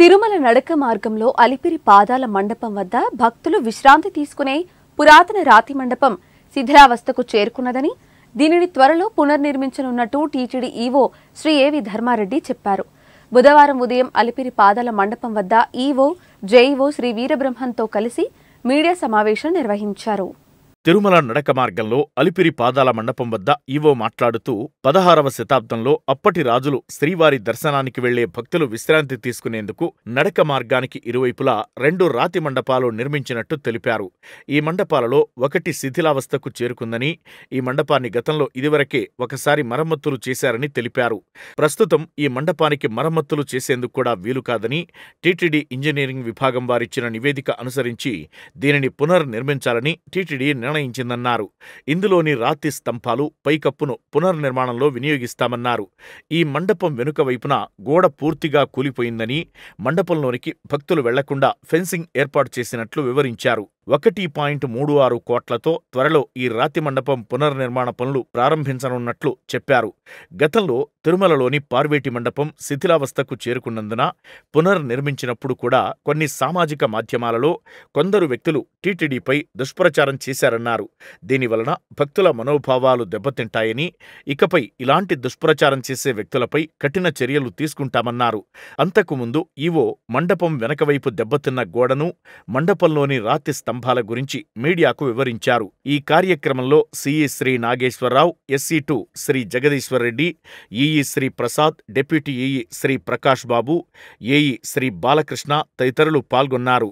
తిరుమల నడక మార్గంలో అలిపిరి పాదాల మండపం వద్ద భక్తులు విశ్రాంతి తీసుకునే పురాతన రాతి మండపం శిథిలావస్థకు చేరుకున్నదని దీనిని త్వరలో పునర్నిర్మించనున్నట్టు టీటీడీ ఈవో శ్రీ ఏవి ధర్మారెడ్డి చెప్పారు బుధవారం ఉదయం అలిపిరి పాదాల మండపం వద్ద ఈవో జైవో శ్రీ వీరబ్రహ్మంతో కలిసి మీడియా సమావేశం నిర్వహించారు తిరుమల నడక మార్గంలో అలిపిరి పాదాల మండపం వద్ద ఈవో మాట్లాడుతూ పదహారవ శతాబ్దంలో అప్పటి రాజులు శ్రీవారి దర్శనానికి వెళ్లే భక్తులు విశ్రాంతి తీసుకునేందుకు నడక మార్గానికి ఇరువైపులా రెండు రాతి మండపాలు నిర్మించినట్టు తెలిపారు ఈ మండపాలలో ఒకటి శిథిలావస్థకు చేరుకుందని ఈ మండపాన్ని గతంలో ఇదివరకే ఒకసారి మరమ్మతులు చేశారని తెలిపారు ప్రస్తుతం ఈ మండపానికి మరమ్మతులు చేసేందుకు కూడా వీలు కాదని టీటీడీ ఇంజనీరింగ్ విభాగం వారిచ్చిన నివేదిక అనుసరించి దీనిని పునర్నిర్మించాలని టీటీడీ నిర్ణయం నిర్ణయించిందన్నారు ఇందులోని రాతి స్తంభాలు పైకప్పును పునర్నిర్మాణంలో వినియోగిస్తామన్నారు ఈ మండపం వెనుక వైపున గోడ పూర్తిగా కూలిపోయిందని మండపంలోనికి భక్తులు వెళ్లకుండా ఫెన్సింగ్ ఏర్పాటు చేసినట్లు వివరించారు ఒకటి పాయింట్ మూడు ఆరు కోట్లతో త్వరలో ఈ రాతి మండపం పునర్నిర్మాణ పనులు ప్రారంభించనున్నట్లు చెప్పారు గతంలో తిరుమలలోని పార్వేటి మండపం శిథిలావస్థకు చేరుకున్నందున పునర్నిర్మించినప్పుడు కూడా కొన్ని సామాజిక మాధ్యమాలలో కొందరు వ్యక్తులు టీటీడీపై దుష్ప్రచారం చేశారన్నారు దీనివలన భక్తుల మనోభావాలు దెబ్బతింటాయని ఇకపై ఇలాంటి దుష్ప్రచారం చేసే వ్యక్తులపై కఠిన చర్యలు తీసుకుంటామన్నారు అంతకుముందు ఈవో మండపం వెనకవైపు దెబ్బతిన్న గోడను మండపంలోని రాతి స్తంభ స్తంభాల గురించి మీడియాకు వివరించారు ఈ కార్యక్రమంలో CE Shri Nageswararao SE two Shri Jagadeeswarareddy EE Shri Prasad deputy EE Shri Prakash Babu AE Shri Balakrishna తదితరులు పాల్గొన్నారు